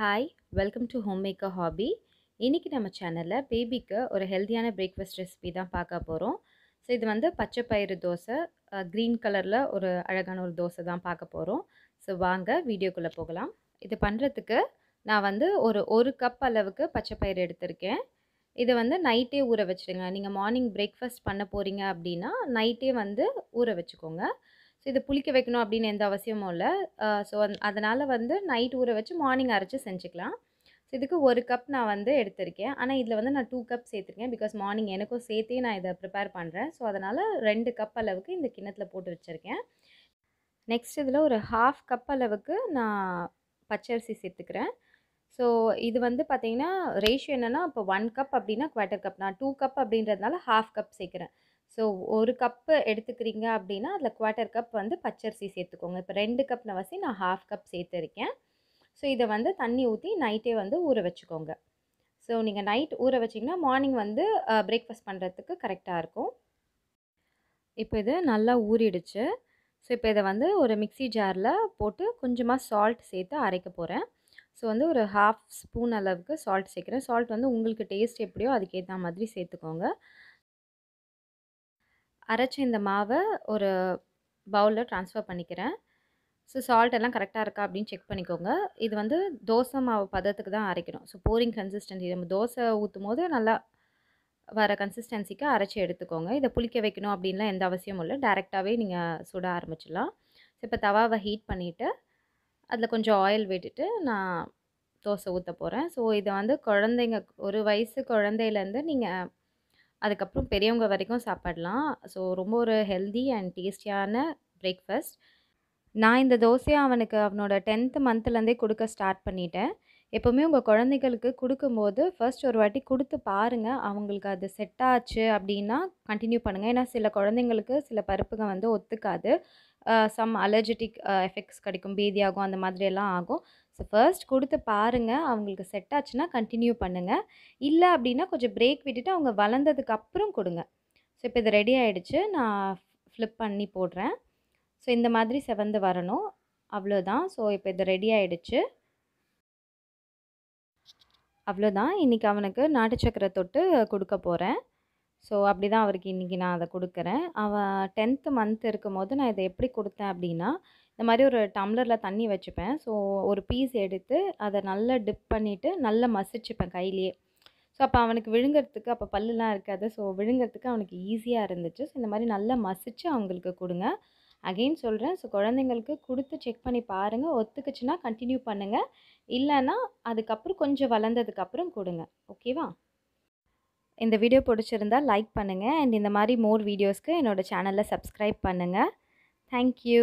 hi welcome to Home Maker Hobby இன்றைக்கி நம்ம சேனலில் பேபிக்கு ஒரு ஹெல்த்தியான பிரேக்ஃபாஸ்ட் ரெசிபி தான் பார்க்க போகிறோம் ஸோ இது வந்து பச்சை பயிறு தோசை க்ரீன் கலரில் ஒரு அழகான ஒரு தோசை தான் பார்க்க போகிறோம் ஸோ வாங்க வீடியோக்குள்ளே போகலாம் இது பண்ணுறதுக்கு நான் வந்து ஒரு ஒரு கப் அளவுக்கு பச்சை பயிறு எடுத்திருக்கேன் இதை வந்து நைட்டே ஊற வச்சுடுங்க நீங்கள் மார்னிங் பிரேக்ஃபாஸ்ட் பண்ண போகிறீங்க அப்படின்னா நைட்டே வந்து ஊற வச்சுக்கோங்க ஸோ இது புளிக்க வைக்கணும் அப்படின்னு எந்த அவசியமும் இல்லை ஸோ அதனால் வந்து நைட் ஊற வச்சு மார்னிங் அரைச்சி செஞ்சுக்கலாம் ஸோ இதுக்கு ஒரு கப் நான் வந்து எடுத்திருக்கேன் ஆனால் இதில் வந்து நான் டூ கப் சேர்த்துருக்கேன் பிகாஸ் மார்னிங் எனக்கும் சேர்த்தே நான் இதை ப்ரிப்பேர் பண்ணுறேன் ஸோ அதனால் ரெண்டு கப் அளவுக்கு இந்த கிண்ணத்தில் போட்டு வச்சுருக்கேன் நெக்ஸ்ட் இதில் ஒரு ஹாஃப் கப் அளவுக்கு நான் பச்சரிசி சேர்த்துக்கிறேன் ஸோ இது வந்து பார்த்திங்கன்னா ரேஷியோ என்னென்னா இப்போ ஒன் கப் அப்படின்னா குவாட்டர் கப் நான் டூ கப் அப்படின்றதுனால ஹாஃப் கப் சேர்க்குறேன் ஸோ ஒரு கப்பு எடுத்துக்கிறீங்க அப்படின்னா அதில் குவார்ட்டர் கப் வந்து பச்சரிசி சேர்த்துக்கோங்க இப்போ ரெண்டு கப் நவசி நான் ஹாஃப் கப் சேர்த்துருக்கேன் ஸோ இதை வந்து தண்ணி ஊற்றி நைட்டே வந்து ஊற வச்சுக்கோங்க ஸோ நீங்கள் நைட் ஊற வச்சிங்கன்னா மார்னிங் வந்து பிரேக்ஃபாஸ்ட் பண்ணுறதுக்கு கரெக்டாக இருக்கும் இப்போ இது நல்லா ஊறிடுச்சு ஸோ இப்போ இதை வந்து ஒரு மிக்சி ஜாரில் போட்டு கொஞ்சமாக சால்ட் சேர்த்து அரைக்க போகிறேன் ஸோ வந்து ஒரு ஹாஃப் ஸ்பூன் அளவுக்கு சால்ட் சேர்க்குறேன் சால்ட் வந்து உங்களுக்கு டேஸ்ட் எப்படியோ அதுக்கேற்ற மாதிரி சேர்த்துக்கோங்க அரைச்ச இந்த மாவை ஒரு பவுலில் ட்ரான்ஸ்ஃபர் பண்ணிக்கிறேன் ஸோ சால்ட் எல்லாம் கரெக்டாக இருக்கா அப்படின்னு செக் பண்ணிக்கோங்க இது வந்து தோசை மாவு பதத்துக்கு தான் அரைக்கணும் ஸோ போரிங் கன்சிஸ்டன்சி நம்ம தோசை ஊற்றும் போது நல்லா வர கன்சிஸ்டன்சிக்கு அரைச்சி எடுத்துக்கோங்க இதை புளிக்க வைக்கணும் அப்படின்லாம் எந்த அவசியமும் இல்லை டேரெக்டாகவே நீங்கள் சுட ஆரம்பிச்சிடலாம் ஸோ இப்போ தவாவை ஹீட் பண்ணிவிட்டு அதில் கொஞ்சம் ஆயில் விட்டுட்டு நான் தோசை ஊற்ற போகிறேன் ஸோ இதை வந்து குழந்தைங்க ஒரு வயசு குழந்தையிலேருந்து நீங்கள் அதுக்கப்புறம் பெரியவங்க வரைக்கும் சாப்பிடலாம் ஸோ ரொம்ப ஒரு ஹெல்தி அண்ட் டேஸ்டியான பிரேக்ஃபஸ்ட் நான் இந்த தோசையை அவனுக்கு அவனோட டென்த்து மந்த்லேருந்தே கொடுக்க ஸ்டார்ட் பண்ணிட்டேன் எப்போவுமே உங்கள் குழந்தைகளுக்கு கொடுக்கும்போது ஃபர்ஸ்ட் ஒரு வாட்டி கொடுத்து பாருங்கள் அவங்களுக்கு அது செட் ஆச்சு அப்படின்னா கண்டினியூ பண்ணுங்கள் ஏன்னா சில குழந்தைங்களுக்கு சில பருப்புங்க வந்து ஒத்துக்காது சம் அலர்ஜெட்டிக் எஃபெக்ட்ஸ் கிடைக்கும் பீதியாகும் அந்த மாதிரியெல்லாம் ஆகும் ஸோ ஃபர்ஸ்ட் கொடுத்து பாருங்கள் அவங்களுக்கு செட் ஆச்சுன்னா கண்டினியூ பண்ணுங்கள் இல்லை அப்படின்னா கொஞ்சம் பிரேக் விட்டுட்டு அவங்க வளர்ந்ததுக்கு அப்புறம் கொடுங்க ஸோ இப்போ இது ரெடி ஆகிடுச்சு நான் ஃப்ளிப் பண்ணி போடுறேன் ஸோ இந்த மாதிரி செவந்து வரணும் அவ்வளோதான் ஸோ இப்போ இது ரெடி ஆகிடுச்சு அவ்வளோதான் இன்றைக்கி அவனுக்கு நாட்டு சக்கரை தொட்டு கொடுக்க போகிறேன் ஸோ அப்படி தான் அவருக்கு இன்றைக்கி நான் அதை கொடுக்குறேன் அவன் டென்த்து மந்த் இருக்கும் போது நான் இதை எப்படி கொடுத்தேன் அப்படின்னா இந்த மாதிரி ஒரு டம்ளரில் தண்ணி வச்சுப்பேன் ஸோ ஒரு பீஸ் எடுத்து அதை நல்லா டிப் பண்ணிவிட்டு நல்லா மசிச்சுப்பேன் கையிலேயே ஸோ அப்போ அவனுக்கு விழுங்கிறதுக்கு அப்போ பல்லுலாம் இருக்காது ஸோ விழுங்கிறதுக்கு அவனுக்கு ஈஸியாக இருந்துச்சு ஸோ இந்த மாதிரி நல்லா மசித்து அவங்களுக்கு கொடுங்க அகெயின் சொல்கிறேன் ஸோ குழந்தைங்களுக்கு கொடுத்து செக் பண்ணி பாருங்கள் ஒத்துக்குச்சுன்னா கண்டினியூ பண்ணுங்கள் இல்லைன்னா அதுக்கப்புறம் கொஞ்சம் வளர்ந்ததுக்கப்புறம் கொடுங்க ஓகேவா இந்த வீடியோ பிடிச்சிருந்தால் லைக் பண்ணுங்கள் அண்ட் இந்த மாதிரி மோர் வீடியோஸ்க்கு என்னோடய சேனலில் சப்ஸ்கிரைப் பண்ணுங்கள் தேங்க்யூ